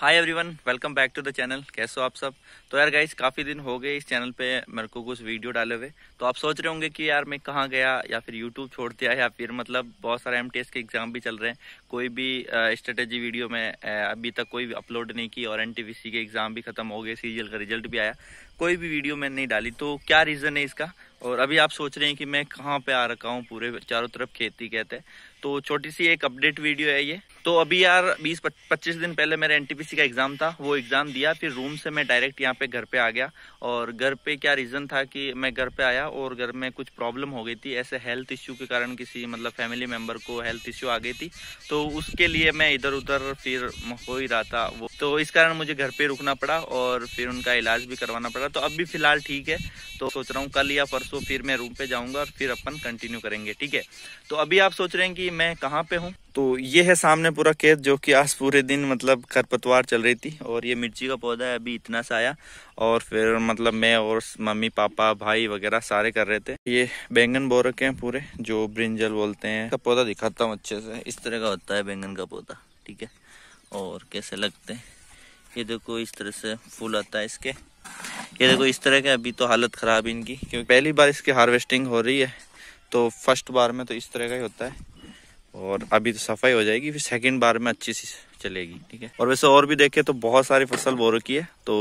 hi everyone welcome back to the channel कैसे हो आप सब तो यार गाइज काफ़ी दिन हो गए इस चैनल पे मेरे को कुछ वीडियो डाले हुए तो आप सोच रहे होंगे कि यार मैं कहाँ गया या फिर यूट्यूब छोड़ दिया या फिर मतलब बहुत सारे एम के एग्ज़ाम भी चल रहे हैं कोई भी स्ट्रेटेजी वीडियो में अभी तक कोई अपलोड नहीं की और एन के एग्ज़ाम भी खत्म हो गए सीजीएल का रिजल्ट भी आया कोई भी वीडियो मैंने नहीं डाली तो क्या रीज़न है इसका और अभी आप सोच रहे हैं कि मैं कहाँ पे आ रखा हूँ पूरे चारों तरफ खेती कहते हैं तो छोटी सी एक अपडेट वीडियो है ये तो अभी यार 20 पच्चीस दिन पहले मेरा एनटीपीसी का एग्ज़ाम था वो एग्ज़ाम दिया फिर रूम से मैं डायरेक्ट यहाँ पे घर पे आ गया और घर पे क्या रीज़न था कि मैं घर पे आया और घर में कुछ प्रॉब्लम हो गई थी ऐसे हेल्थ इश्यू के कारण किसी मतलब फैमिली मेम्बर को हेल्थ इश्यू आ गई थी तो उसके लिए मैं इधर उधर फिर हो ही रहा था वो तो इस कारण मुझे घर पे रुकना पड़ा और फिर उनका इलाज भी करवाना पड़ा तो अब भी फ़िलहाल ठीक है तो सोच रहा हूँ कल या परसों परसों फिर मैं रूम पे जाऊंगा और फिर अपन कंटिन्यू करेंगे ठीक है तो अभी आप सोच रहे हैं कि मैं कहाँ पे हूँ तो ये है सामने पूरा खेत जो कि आज पूरे दिन मतलब खरपतवार चल रही थी और ये मिर्ची का पौधा है अभी इतना सा आया और फिर मतलब मैं और मम्मी पापा भाई वगैरह सारे कर रहे थे ये बैंगन बो रखे हैं पूरे जो ब्रिंजल बोलते हैं का पौधा दिखाता हूँ अच्छे से इस तरह का होता है बैंगन का पौधा ठीक है और कैसे लगते हैं ये देखो इस तरह से फूल आता है इसके ये देखो इस तरह के अभी तो हालत ख़राब है इनकी क्योंकि पहली बार इसकी हार्वेस्टिंग हो रही है तो फर्स्ट बार में तो इस तरह का ही होता है और अभी तो सफाई हो जाएगी फिर सेकंड बार में अच्छी सी चलेगी ठीक है और वैसे और भी देखे तो बहुत सारी फसल बो रखी है तो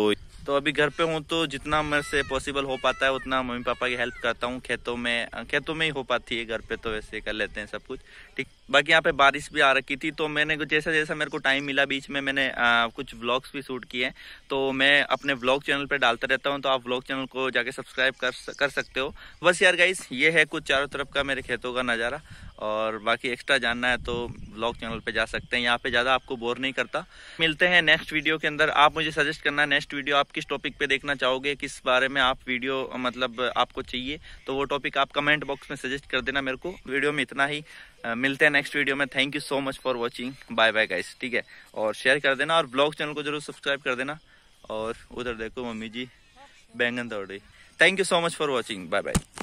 तो अभी घर पे हूँ तो जितना मेरे से पॉसिबल हो पाता है उतना मम्मी पापा की हेल्प करता हूँ खेतों में खेतों में ही हो पाती है घर पे तो वैसे कर लेते हैं सब कुछ ठीक बाकी यहाँ पे बारिश भी आ रखी थी तो मैंने जैसा जैसा मेरे को टाइम मिला बीच में मैंने आ, कुछ व्लॉग्स भी शूट किए तो मैं अपने व्लॉग चैनल पर डालता रहता हूँ तो आप व्लॉग चैनल को जाके सब्सक्राइब कर कर सकते हो बस यार गाइस ये है कुछ चारों तरफ का मेरे खेतों का नज़ारा और बाकी एक्स्ट्रा जानना है तो ब्लॉग चैनल पे जा सकते हैं यहाँ पे ज़्यादा आपको बोर नहीं करता मिलते हैं नेक्स्ट वीडियो के अंदर आप मुझे सजेस्ट करना नेक्स्ट वीडियो आप किस टॉपिक पे देखना चाहोगे किस बारे में आप वीडियो मतलब आपको चाहिए तो वो टॉपिक आप कमेंट बॉक्स में सजेस्ट कर देना मेरे को वीडियो में इतना ही मिलते हैं नेक्स्ट वीडियो में thank you so much for watching bye bye guys ठीक है और शेयर कर देना और ब्लॉग चैनल को जरूर सब्सक्राइब कर देना और उधर देखो मम्मी जी बैंगन दौड़ी thank you so much for watching bye bye